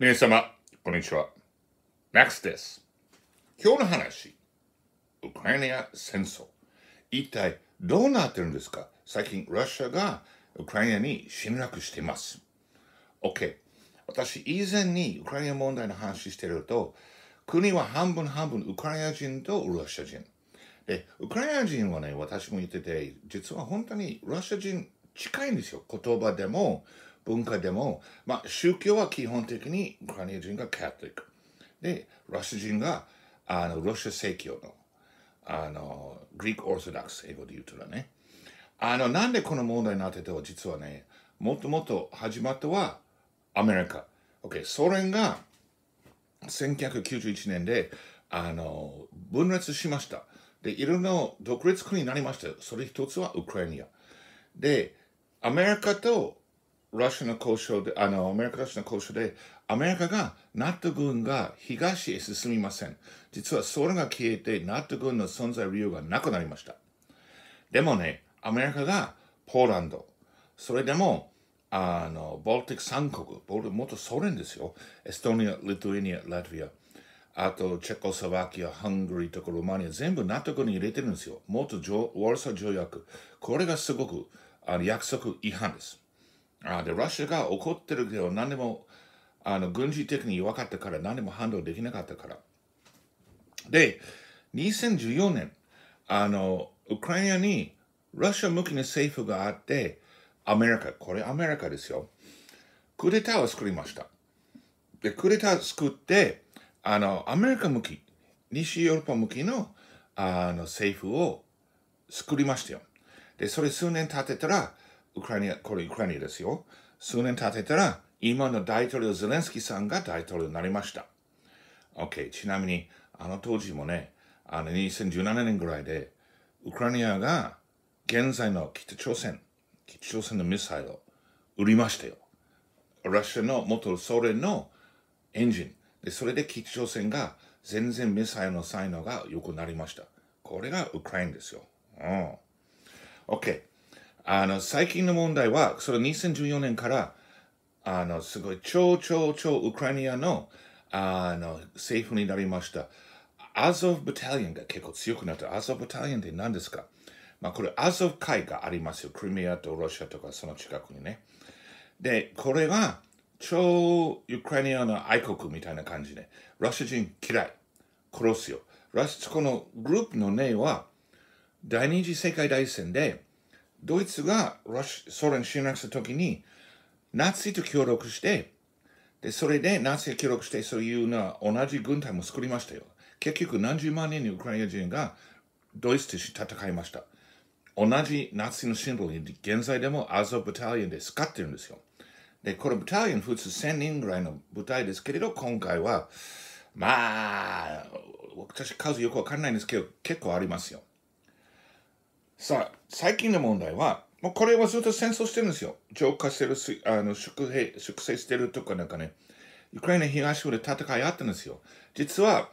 皆様、こんにちは。MAX です。今日の話、ウクライナ戦争。一体どうなってるんですか最近、ロシアがウクライナに侵略しています。OK。私、以前にウクライナ問題の話してると、国は半分半分ウクライナ人とロシア人。で、ウクライナ人はね、私も言ってて、実は本当にロシア人近いんですよ。言葉でも、文化でも、まあ、宗教は基本的にウクライナ人がカトリック。で、ロシア人があのロシア正教のあのグリーク・オーソドックス、英語で言うとだね。あの、なんでこの問題になってたの実はね、もっともっと始まったはアメリカ。OK、ソ連が1991年であの分裂しました。で、いろんな独立国になりました。それ一つはウクライナ。で、アメリカとロシアの交渉で、あの、アメリカラシアの交渉で、アメリカが、ナット軍が東へ進みません。実はそれが消えて、ナット軍の存在理由がなくなりました。でもね、アメリカがポーランド、それでも、あの、ボルティック三国、ボル元ソ連ですよ。エストニア、リトアニア、ラトビア、あと、チェコスロバキア、ハングリーとかルーマニア、全部ナット軍に入れてるんですよ。元ワルサ条約。これがすごくあの約束違反です。あで、ロシアが怒ってるけど、何でも、あの、軍事的に弱かったから、何でも反応できなかったから。で、2014年、あの、ウクライナに、ロシア向きの政府があって、アメリカ、これアメリカですよ。クーデターを作りました。で、クーデターを作って、あの、アメリカ向き、西ヨーロッパ向きの、あの、政府を作りましたよ。で、それ数年経ってたら、ウクライナ、これウクライナですよ。数年経てたら、今の大統領ゼレンスキーさんが大統領になりました。OK。ちなみに、あの当時もね、あの2017年ぐらいで、ウクライナが現在の北朝鮮、北朝鮮のミサイルを売りましたよ。ロシアの元ソ連のエンジン。で、それで北朝鮮が全然ミサイルの才能が良くなりました。これがウクライナですよ。うん。OK。あの、最近の問題は、その2014年から、あの、すごい超超超ウクライナの、あの、政府になりました。アゾフ・バタリアンが結構強くなった。アゾフ・バタリアンって何ですかまあ、これ、アゾフ海がありますよ。クリミアとロシアとかその近くにね。で、これは、超ウクライナの愛国みたいな感じで、ロシア人嫌い。殺すよ。ロシこのグループの例は、第二次世界大戦で、ドイツがソ連侵略した時に、ナツィと協力して、で、それでナツィが協力して、そういうな同じ軍隊も作りましたよ。結局何十万人のウクライナ人がドイツとして戦いました。同じナツィのシンボルに現在でもアゾブタリオンで使ってるんですよ。で、これブタリオン普通1000人ぐらいの部隊ですけれど、今回は、まあ、私数よくわかんないんですけど、結構ありますよ。さあ、最近の問題は、もうこれはずっと戦争してるんですよ。浄化してる、あの粛平粛清してるとかなんかね、ウクライナ東部で戦いあったんですよ。実は、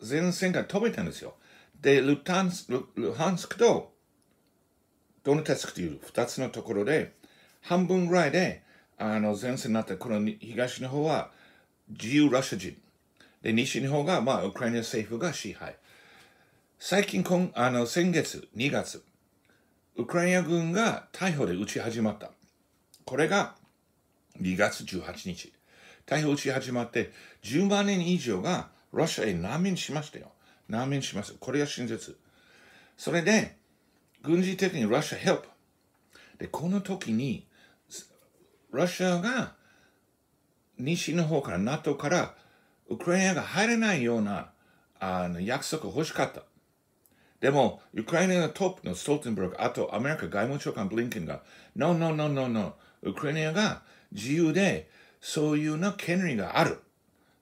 前線が飛べたんですよ。で、ルタンスルルハンスクとドネツクという2つのところで、半分ぐらいであの前線になったこの東の方は自由ロシア人。で、西の方が、まあ、ウクライナ政府が支配。最近今あの、先月、2月、ウクライナ軍が逮捕で撃ち始まった。これが2月18日。逮捕撃ち始まって10万人以上がロシアへ難民しましたよ。難民します。これが真実。それで、軍事的にロシアヘルプ。で、この時に、ロシアが西の方から NATO からウクライナが入れないようなあの約束欲しかった。でも、ウクライナのトップのストルテンブルク、あとアメリカ外務長官ブリンケンが、ノーノーノーノーノー、ウクライナが自由で、そういうな権利がある。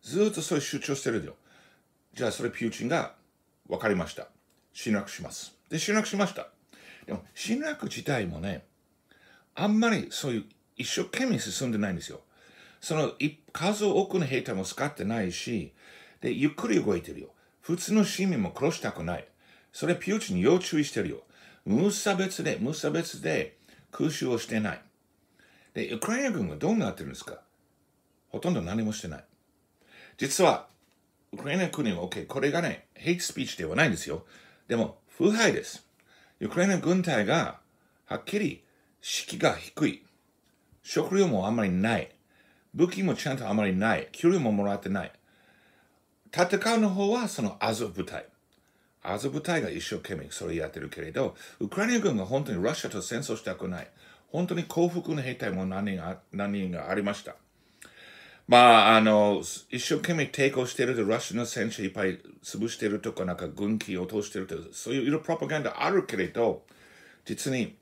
ずっとそういう主張してるよ。じゃあ、それピューチンが、分かりました。侵略します。で、侵略しました。でも、侵略自体もね、あんまりそういう、一生懸命進んでないんですよ。その、数多くの兵隊も使ってないし、で、ゆっくり動いてるよ。普通の市民も殺したくない。それ、ピューチに要注意してるよ。無差別で、無差別で空襲をしてない。で、ウクライナ軍はどうなってるんですかほとんど何もしてない。実は、ウクライナ国は OK、これがね、ヘイトスピーチではないんですよ。でも、腐敗です。ウクライナ軍隊が、はっきり、士気が低い。食料もあんまりない。武器もちゃんとあまりない。給料ももらってない。戦うの方はそのアゾ部隊。アゾ部隊が一生懸命それやってるけれど、ウクライナ軍が本当にロシアと戦争したくない。本当に幸福の兵隊も何が何人がありました。まあ、あの、一生懸命抵抗してると、ロシアの戦車いっぱい潰してるとか、なんか軍機を通してるとか、そういういろプロパガンダあるけれど、実に、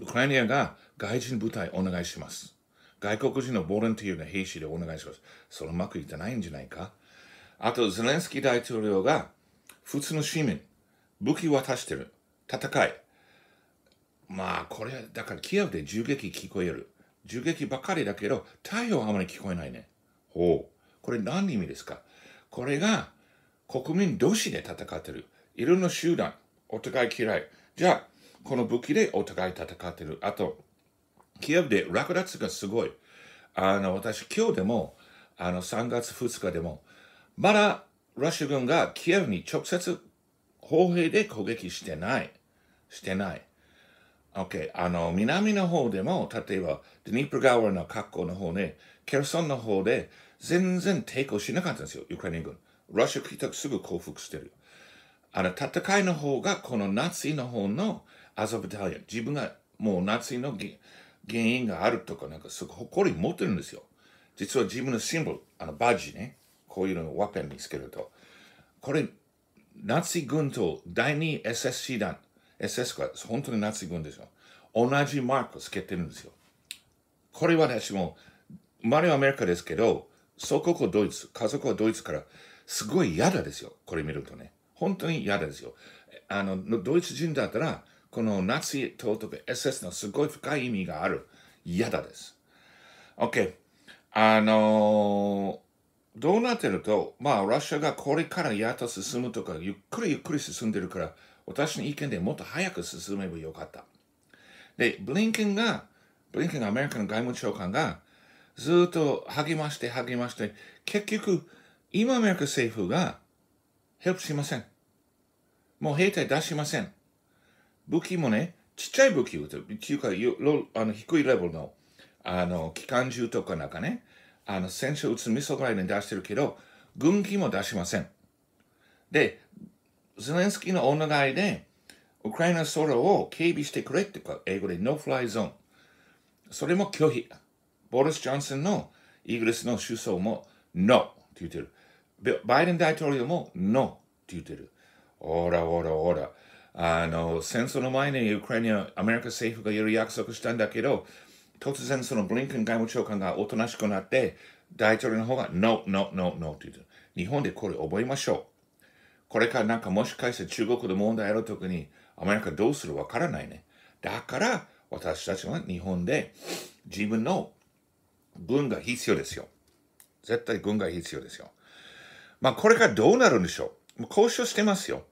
ウクライナが外人部隊お願いします。外国人のボランティアの兵士でお願いします。それうまくいってないんじゃないか。あと、ゼレンスキー大統領が、普通の市民、武器渡してる、戦い。まあ、これ、だから、キエフで銃撃聞こえる。銃撃ばかりだけど、太陽はあまり聞こえないね。ほう。これ何の意味ですかこれが、国民同士で戦ってる。いろんな集団、お互い嫌い。じゃあ、この武器でお互い戦ってる。あと、キエフで落奪がすごい。あの、私、今日でも、あの、3月2日でも、まだロシア軍がキエフに直接砲兵で攻撃してない。してない。OK。あの、南の方でも、例えば、デニプ川の格好の方ね、ケルソンの方で、全然抵抗しなかったんですよ、ウクライナ軍。ロシア来たすぐ降伏してる。あの、戦いの方が、このナツィの方のアゾブタリア。自分が、もうナツィの原因があるとか、なんかすごい誇り持ってるんですよ。実は自分のシンボル、あの、バッジね。こういうのをワペンにつけると。これ、ナチ軍と第2 SS 師団、SS が本当にナチ軍ですよ。同じマークをつけてるんですよ。これは私も、マリオアメリカですけど、祖国はドイツ、家族はドイツから、すごい嫌だですよ。これ見るとね。本当に嫌ですよ。あの、ドイツ人だったら、このナチ党とか SS のすごい深い意味がある。嫌だです。OK。あのーどうなってると、まあ、ロシアがこれからやっと進むとか、ゆっくりゆっくり進んでるから、私の意見でもっと早く進めばよかった。で、ブリンケンが、ブリンケンがアメリカの外務長官が、ずっと励まして励まして、結局、今アメリカ政府が、ヘルプしません。もう兵隊出しません。武器もね、ちっちゃい武器を、っていうか、あの低いレベルの、あの、機関銃とかなんかね、あの、先週、宇都イ外に出してるけど、軍機も出しません。で、ゼレンスキーのお願いで、ウクライナ空を警備してくれってか、英語でノーフライゾーン。それも拒否。ボリス・ジョンソンのイギリスの首相もノーって言ってる。バイデン大統領もノーって言ってる。おらおらおら。あの、戦争の前にウクライナ、アメリカ政府がやる約束したんだけど、突然そのブリンケン外務長官がおとなしくなって大統領の方が No, No, No, No って言う日本でこれ覚えましょう。これからなんかもしかして中国で問題あるときにアメリカどうするわからないね。だから私たちは日本で自分の軍が必要ですよ。絶対軍が必要ですよ。まあこれからどうなるんでしょう。交渉してますよ。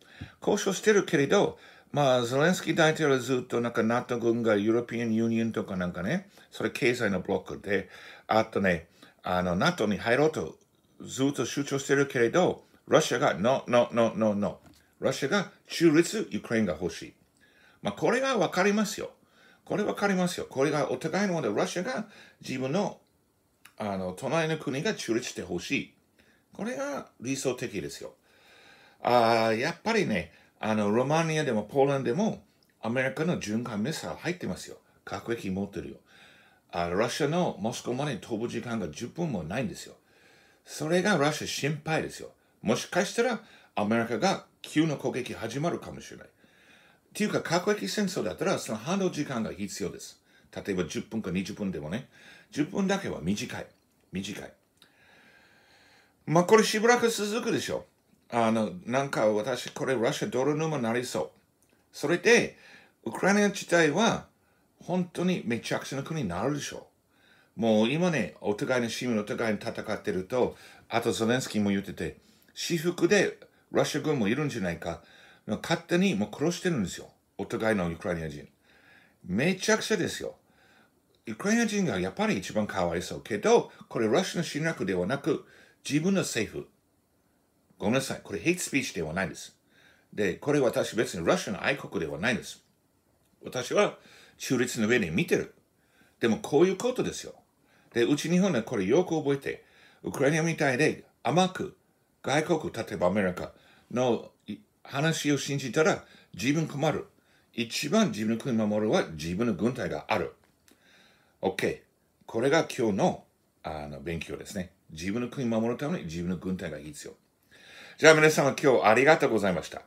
交渉してるけれど、まあ、ゼレンスキー大統領はずっとなんか NATO 軍がヨーロピアンユニオンとかなんかね、それ経済のブロックで、あとね、あの、NATO に入ろうとずっと主張してるけれど、ロシアが、ノ o ノ o ノロシアが中立、ウクラインが欲しい。まあ、これがわかりますよ。これわかりますよ。これがお互いのもので、ロシアが自分の、あの、隣の国が中立してほしい。これが理想的ですよ。ああ、やっぱりね、あの、ロマニアでもポーランドでも、アメリカの循環ミサイル入ってますよ。核兵器持ってるよ。あロシアのモスクワまで飛ぶ時間が10分もないんですよ。それがロシア心配ですよ。もしかしたら、アメリカが急な攻撃始まるかもしれない。っていうか、核兵器戦争だったら、その反応時間が必要です。例えば10分か20分でもね、10分だけは短い。短い。まあ、これしばらく続くでしょう。あの、なんか私、これ、ロシアドルにもなりそう。それで、ウクライナ自体は、本当にめちゃくちゃな国になるでしょう。もう今ね、お互いの市民、お互いに戦ってると、あとゼレンスキーも言ってて、私服でロシア軍もいるんじゃないか。勝手にもう殺してるんですよ。お互いのウクライナ人。めちゃくちゃですよ。ウクライナ人がやっぱり一番かわいそうけど、これロシアの侵略ではなく、自分の政府。ごめんなさい。これヘイトスピーチではないんです。で、これ私別にロシアの愛国ではないんです。私は中立の上に見てる。でもこういうことですよ。で、うち日本はこれよく覚えて、ウクライナみたいで甘く外国、例えばアメリカの話を信じたら自分困る。一番自分の国を守るは自分の軍隊がある。OK。これが今日のあの勉強ですね。自分の国を守るために自分の軍隊が必要。じゃあ皆様今日ありがとうございました。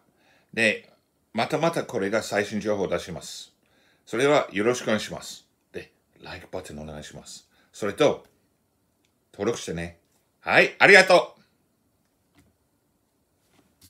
で、またまたこれが最新情報を出します。それはよろしくお願いします。で、LIKE ボタンお願いします。それと、登録してね。はい、ありがとう